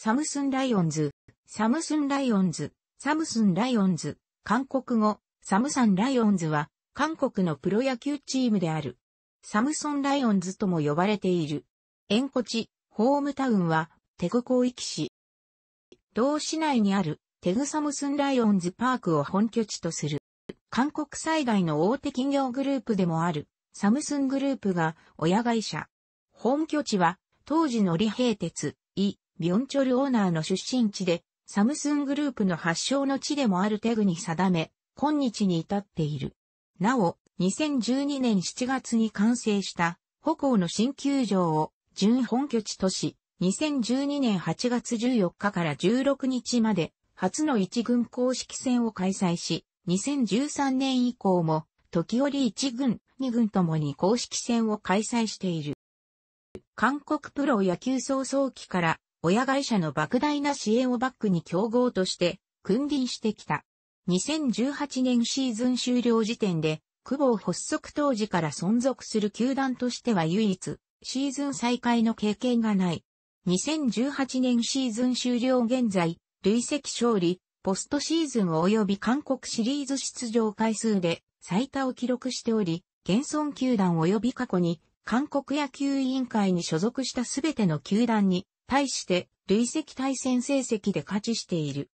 サムスンライオンズ、サムスンライオンズ、サムスンライオンズ、韓国語、サムサンライオンズは、韓国のプロ野球チームである。サムソンライオンズとも呼ばれている。縁故地、ホームタウンは、テグ広域市。同市内にある、テグサムスンライオンズパークを本拠地とする。韓国最大の大手企業グループでもある、サムスングループが、親会社。本拠地は、当時の李平鉄、イ、ビョンチョルオーナーの出身地で、サムスングループの発祥の地でもあるテグに定め、今日に至っている。なお、2012年7月に完成した歩行の新球場を準本拠地とし、2012年8月14日から16日まで初の一軍公式戦を開催し、2013年以降も時折一軍、二軍ともに公式戦を開催している。韓国プロ野球総早期から親会社の莫大な支援をバックに競合として、君臨してきた。2018年シーズン終了時点で、久保を発足当時から存続する球団としては唯一、シーズン再開の経験がない。2018年シーズン終了現在、累積勝利、ポストシーズン及び韓国シリーズ出場回数で最多を記録しており、現存球団及び過去に韓国野球委員会に所属したすべての球団に対して、累積対戦成績で勝ちしている。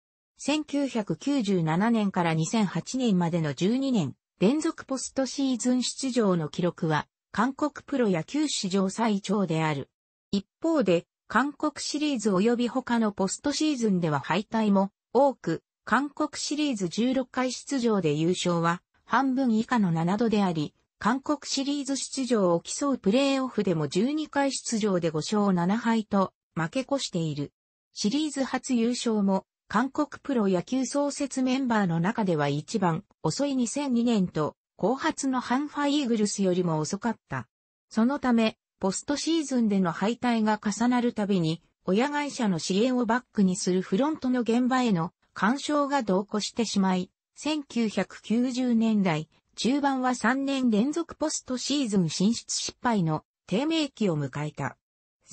1997年から2008年までの12年、連続ポストシーズン出場の記録は、韓国プロ野球史上最長である。一方で、韓国シリーズ及び他のポストシーズンでは敗退も多く、韓国シリーズ16回出場で優勝は半分以下の7度であり、韓国シリーズ出場を競うプレーオフでも12回出場で5勝7敗と負け越している。シリーズ初優勝も、韓国プロ野球創設メンバーの中では一番遅い2002年と、後発のハンファイーグルスよりも遅かった。そのため、ポストシーズンでの敗退が重なるたびに、親会社の支援をバックにするフロントの現場への干渉が同行してしまい、1990年代、中盤は3年連続ポストシーズン進出失敗の低迷期を迎えた。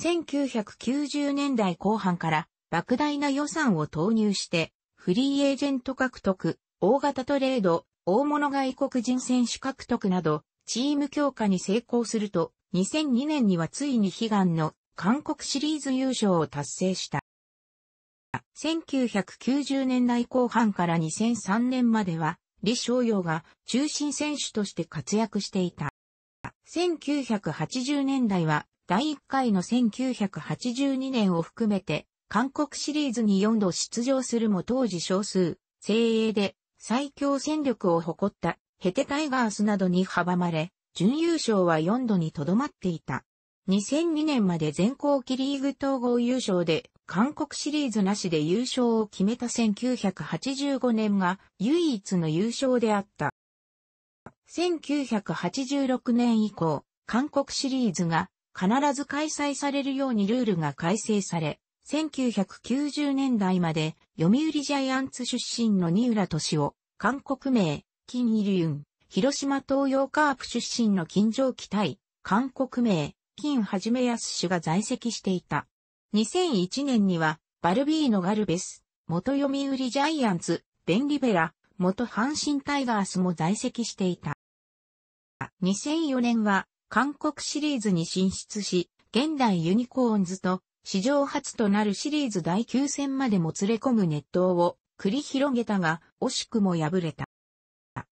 1990年代後半から莫大な予算を投入して、フリーエージェント獲得、大型トレード、大物外国人選手獲得など、チーム強化に成功すると、2002年にはついに悲願の韓国シリーズ優勝を達成した。1990年代後半から2003年までは、李翔陽が中心選手として活躍していた。1980年代は第1回の1982年を含めて、韓国シリーズに4度出場するも当時少数、精鋭で最強戦力を誇ったヘテタイガースなどに阻まれ、準優勝は4度にとどまっていた。2002年まで全校期リーグ統合優勝で、韓国シリーズなしで優勝を決めた1985年が唯一の優勝であった。1986年以降、韓国シリーズが必ず開催されるようにルールが改正され、1990年代まで読売ジャイアンツ出身の新浦敏夫、韓国名、金イリュン、広島東洋カープ出身の金城期対、韓国名、金はじめやす氏が在籍していた。2001年には、バルビーノ・ガルベス、元読売ジャイアンツ、ベンリベラ、元阪神タイガースも在籍していた。2004年は、韓国シリーズに進出し、現代ユニコーンズと史上初となるシリーズ第9戦までもつれ込む熱湯を繰り広げたが、惜しくも敗れた。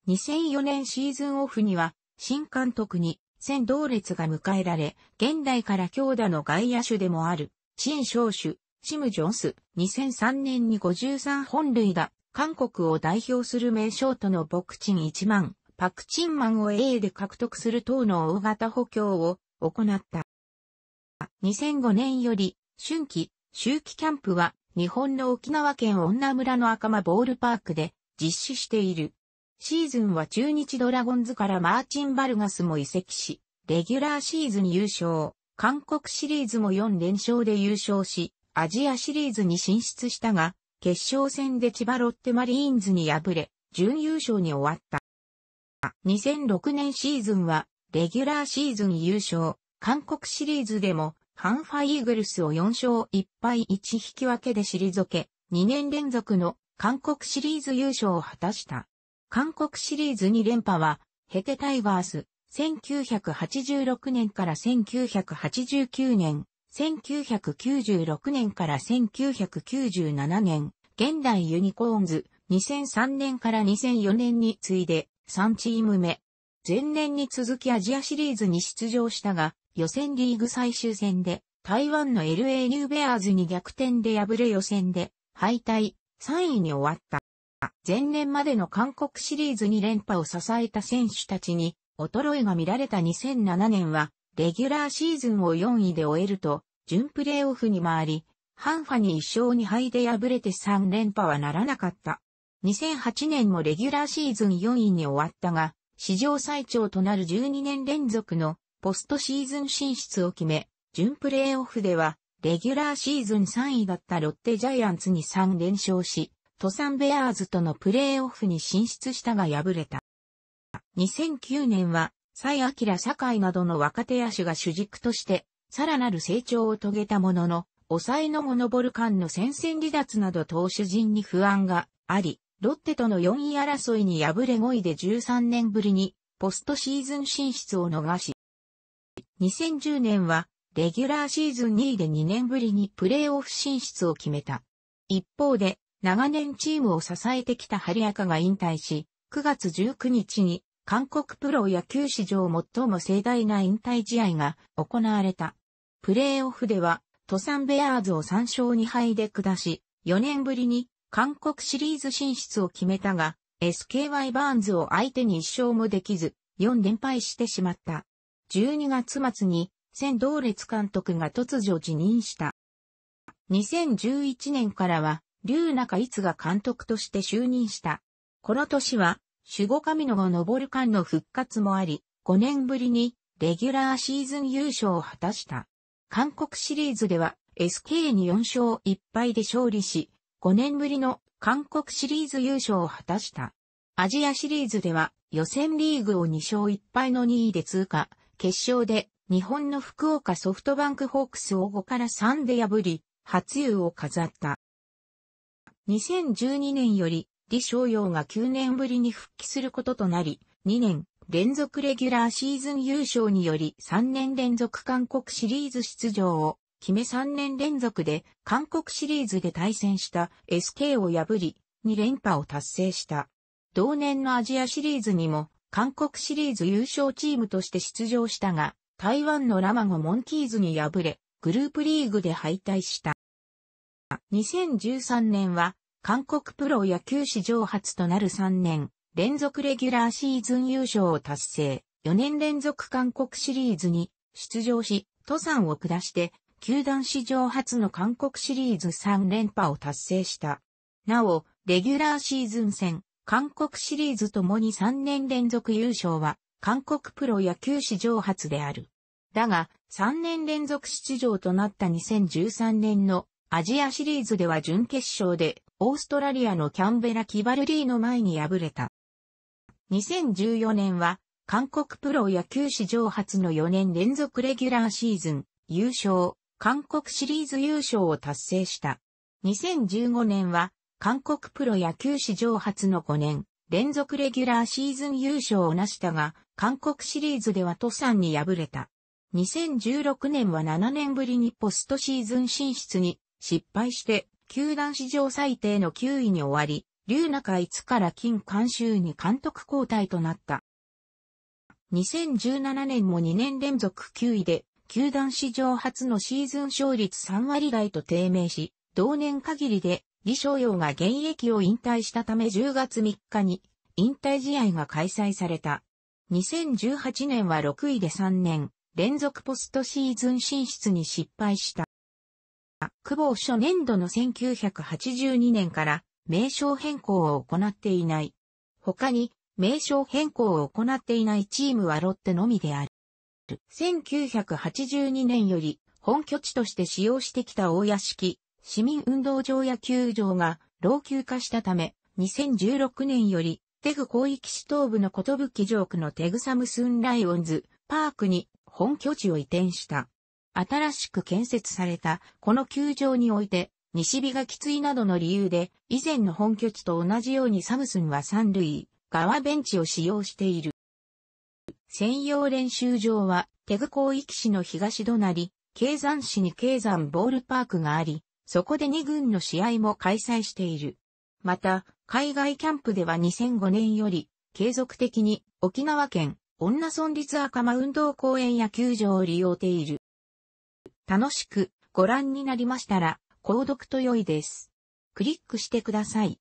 2004年シーズンオフには、新監督に、全同列が迎えられ、現代から強打の外野手でもある、新昌主、シム・ジョンス、2003年に53本塁打、韓国を代表する名将とのボクチン1万パクチンマンを A で獲得する等の大型補強を行った。2005年より、春季、秋季キャンプは、日本の沖縄県女村の赤間ボールパークで実施している。シーズンは中日ドラゴンズからマーチン・バルガスも移籍し、レギュラーシーズン優勝、韓国シリーズも4連勝で優勝し、アジアシリーズに進出したが、決勝戦で千葉ロッテマリーンズに敗れ、準優勝に終わった。2006年シーズンは、レギュラーシーズン優勝、韓国シリーズでも、ハンファイーグルスを4勝1敗1引き分けで退け、2年連続の韓国シリーズ優勝を果たした。韓国シリーズ2連覇は、ヘテタイガース、1986年から1989年、1996年から1997年、現代ユニコーンズ、2003年から2004年に次いで、3チーム目。前年に続きアジアシリーズに出場したが、予選リーグ最終戦で、台湾の LA ニューベアーズに逆転で敗れ予選で、敗退、3位に終わった。前年までの韓国シリーズに連覇を支えた選手たちに、衰えが見られた2007年は、レギュラーシーズンを4位で終えると、準プレーオフに回り、ハンファに1勝2敗で敗れて3連覇はならなかった。2008年もレギュラーシーズン4位に終わったが、史上最長となる12年連続のポストシーズン進出を決め、準プレーオフでは、レギュラーシーズン3位だったロッテジャイアンツに3連勝し、トサンベアーズとのプレーオフに進出したが敗れた。2009年は、蔡明カイなどの若手野手が主軸として、さらなる成長を遂げたものの、抑えのモノボルカンの戦線離脱など投手陣に不安があり、ロッテとの4位争いに敗れ5位で13年ぶりにポストシーズン進出を逃し、2010年はレギュラーシーズン2位で2年ぶりにプレーオフ進出を決めた。一方で長年チームを支えてきたハリアカが引退し、9月19日に韓国プロ野球史上最も盛大な引退試合が行われた。プレーオフでは、トサンベアーズを3勝2敗で下し、4年ぶりに韓国シリーズ進出を決めたが、SKY バーンズを相手に一勝もできず、4連敗してしまった。12月末に、千道列監督が突如辞任した。2011年からは、龍中逸が監督として就任した。この年は、守護神野が昇る間の復活もあり、5年ぶりに、レギュラーシーズン優勝を果たした。韓国シリーズでは、SK に4勝1敗で勝利し、5年ぶりの韓国シリーズ優勝を果たした。アジアシリーズでは予選リーグを2勝1敗の2位で通過、決勝で日本の福岡ソフトバンクホークスを5から3で破り、初優を飾った。2012年より、李翔陽が9年ぶりに復帰することとなり、2年連続レギュラーシーズン優勝により3年連続韓国シリーズ出場を決め3年連続で韓国シリーズで対戦した SK を破り、2連覇を達成した。同年のアジアシリーズにも、韓国シリーズ優勝チームとして出場したが、台湾のラマゴモンキーズに敗れ、グループリーグで敗退した。2013年は、韓国プロ野球史上初となる3年、連続レギュラーシーズン優勝を達成、4年連続韓国シリーズに出場し、登山を下して球団史上初の韓国シリーズ3連覇を達成した。なお、レギュラーシーズン戦、韓国シリーズともに3年連続優勝は、韓国プロ野球史上初である。だが、3年連続出場となった2013年のアジアシリーズでは準決勝で、オーストラリアのキャンベラ・キバルリーの前に敗れた。2014年は、韓国プロ野球史上初の4年連続レギュラーシーズン、優勝、韓国シリーズ優勝を達成した。2015年は、韓国プロ野球史上初の5年、連続レギュラーシーズン優勝を成したが、韓国シリーズでは都山に敗れた。2016年は7年ぶりにポストシーズン進出に失敗して、球団史上最低の9位に終わり、龍中5から金監修に監督交代となった。2017年も2年連続9位で球団史上初のシーズン勝率3割台と低迷し、同年限りで、李翔陽が現役を引退したため10月3日に、引退試合が開催された。2018年は6位で3年、連続ポストシーズン進出に失敗した。久保初年度の1982年から名称変更を行っていない。他に名称変更を行っていないチームはロッテのみである。1982年より本拠地として使用してきた大屋敷、市民運動場や球場が老朽化したため、2016年より、テグ広域市東部のことぶき城区のテグサムスンライオンズパークに本拠地を移転した。新しく建設されたこの球場において、西日がきついなどの理由で、以前の本拠地と同じようにサムスンは三塁、側ベンチを使用している。専用練習場は、テグ広域市の東隣、京山市に京山ボールパークがあり、そこで2軍の試合も開催している。また、海外キャンプでは2005年より、継続的に沖縄県、女村立赤間運動公園野球場を利用している。楽しくご覧になりましたら、購読と良いです。クリックしてください。